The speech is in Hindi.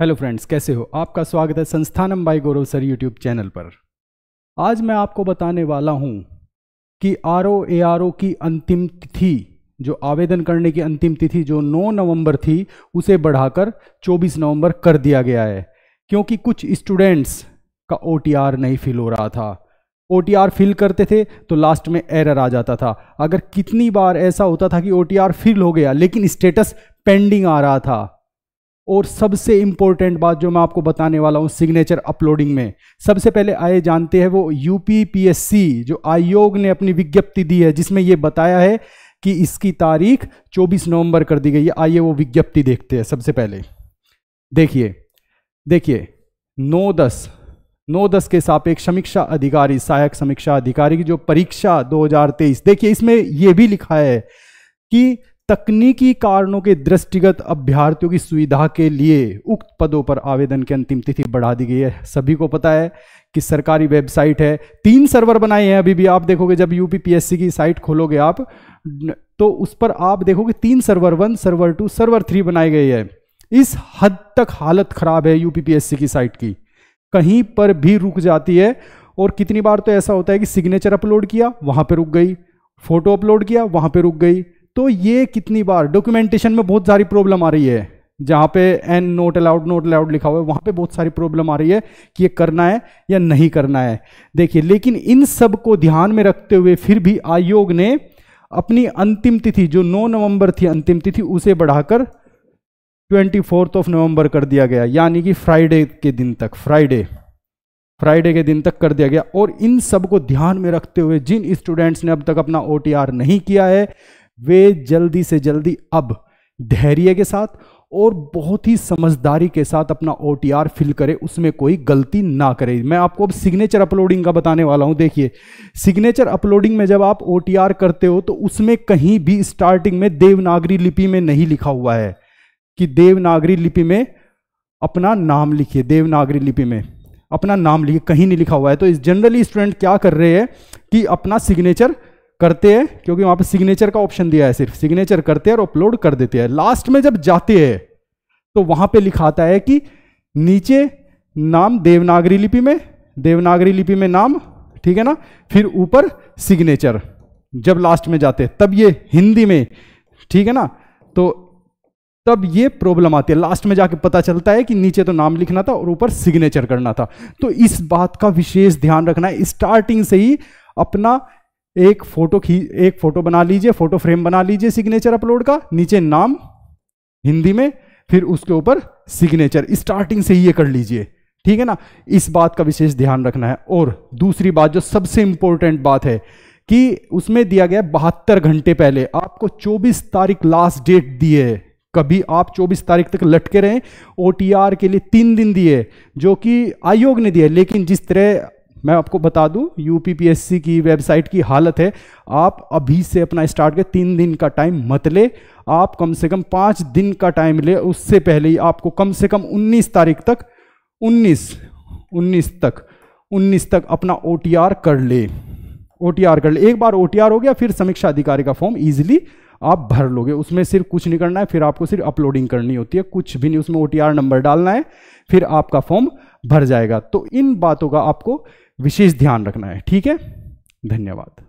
हेलो फ्रेंड्स कैसे हो आपका स्वागत है Sansthanam by Gaurav sir YouTube channel पर आज मैं आपको बताने वाला हूं कि R O A R O की अंतिम तिथि जो आवेदन करने की अंतिम तिथि जो 9 नवंबर थी उसे बढ़ाकर 24 नवंबर कर दिया गया है क्योंकि कुछ स्टूडेंट्स का ओ नहीं फिल हो रहा था ओ फिल करते थे तो लास्ट में एरर आ जाता था अगर कितनी बार ऐसा होता था कि ओ फिल हो गया लेकिन स्टेटस पेंडिंग आ रहा था और सबसे इम्पोर्टेंट बात जो मैं आपको बताने वाला हूँ सिग्नेचर अपलोडिंग में सबसे पहले आए जानते हैं वो यूपीपीएससी जो आयोग ने अपनी विज्ञप्ति दी है जिसमें ये बताया है कि इसकी तारीख 24 नवंबर कर दी गई है आइए वो विज्ञप्ति देखते हैं सबसे पहले देखिए देखिए नौ दस नौ दस के सापेक्ष समीक्षा अधिकारी सहायक समीक्षा अधिकारी की जो परीक्षा दो देखिए इसमें यह भी लिखा है कि तकनीकी कारणों के दृष्टिगत अभ्यर्थियों की सुविधा के लिए उक्त पदों पर आवेदन की अंतिम तिथि बढ़ा दी गई है सभी को पता है कि सरकारी वेबसाइट है तीन सर्वर बनाए हैं अभी भी आप देखोगे जब यूपीपीएससी की साइट खोलोगे आप तो उस पर आप देखोगे तीन server one server two server three बनाए गए हैं इस हद तक हालत खराब है यूपीपीएससी की साइट की कहीं पर भी रुक जाती है और कितनी बार तो ऐसा होता है कि सिग्नेचर अपलोड किया वहां पर रुक गई फोटो अपलोड किया वहां पर रुक गई तो ये कितनी बार डॉक्यूमेंटेशन में बहुत सारी प्रॉब्लम आ रही है जहां पे n not allowed not allowed लिखा हुआ है वहां पे बहुत सारी प्रॉब्लम आ रही है कि ये करना है या नहीं करना है देखिए लेकिन इन सब को ध्यान में रखते हुए फिर भी आयोग ने अपनी अंतिम तिथि जो 9 नवंबर थी अंतिम तिथि उसे बढ़ाकर ट्वेंटी फोर्थ ऑफ नवंबर कर दिया गया यानी कि फ्राइडे के दिन तक फ्राइडे फ्राइडे के दिन तक कर दिया गया और इन सब को ध्यान में रखते हुए जिन स्टूडेंट्स ने अब तक अपना ओ नहीं किया है वे जल्दी से जल्दी अब धैर्य के साथ और बहुत ही समझदारी के साथ अपना ओ फिल करे उसमें कोई गलती ना करे मैं आपको अब सिग्नेचर अपलोडिंग का बताने वाला हूं देखिए सिग्नेचर अपलोडिंग में जब आप ओ करते हो तो उसमें कहीं भी स्टार्टिंग में देवनागरी लिपि में नहीं लिखा हुआ है कि देवनागरी लिपि में अपना नाम लिखिए देवनागरी लिपि में अपना नाम लिखिए कहीं नहीं लिखा हुआ है तो इस जनरली स्टूडेंट क्या कर रहे हैं कि अपना सिग्नेचर करते हैं क्योंकि वहां पे सिग्नेचर का ऑप्शन दिया है सिर्फ सिग्नेचर करते हैं और अपलोड कर देते हैं लास्ट में जब जाते हैं तो वहां पे लिखाता है कि नीचे नाम देवनागरी लिपि में देवनागरी लिपि में नाम ठीक है ना फिर ऊपर सिग्नेचर जब लास्ट में जाते हैं तब ये हिंदी में ठीक है ना तो तब ये प्रॉब्लम आती है लास्ट में जाके पता चलता है कि नीचे तो नाम लिखना था और ऊपर सिग्नेचर करना था तो इस बात का विशेष ध्यान रखना है स्टार्टिंग से ही अपना एक फोटो खी एक फोटो बना लीजिए फोटो फ्रेम बना लीजिए सिग्नेचर अपलोड का नीचे नाम हिंदी में फिर उसके ऊपर सिग्नेचर स्टार्टिंग से ही ये कर लीजिए ठीक है ना इस बात का विशेष ध्यान रखना है और दूसरी बात जो सबसे इंपॉर्टेंट बात है कि उसमें दिया गया बहत्तर घंटे पहले आपको 24 तारीख लास्ट डेट दी है कभी आप 24 तारीख तक लटके रहें ओ के लिए तीन दिन दिए जो कि आयोग ने दिए लेकिन जिस तरह मैं आपको बता दूं यूपीपीएससी की वेबसाइट की हालत है आप अभी से अपना स्टार्ट करें तीन दिन का टाइम मत ले आप कम से कम पाँच दिन का टाइम ले उससे पहले ही आपको कम से कम 19 तारीख तक 19 19 तक 19 तक अपना ओ कर ले ओ कर ले एक बार ओ हो गया फिर समीक्षा अधिकारी का फॉर्म ईजिली आप भर लोगे उसमें सिर्फ कुछ नहीं करना है फिर आपको सिर्फ अपलोडिंग करनी होती है कुछ भी नहीं उसमें ओ नंबर डालना है फिर आपका फॉर्म भर जाएगा तो इन बातों का आपको विशेष ध्यान रखना है ठीक है धन्यवाद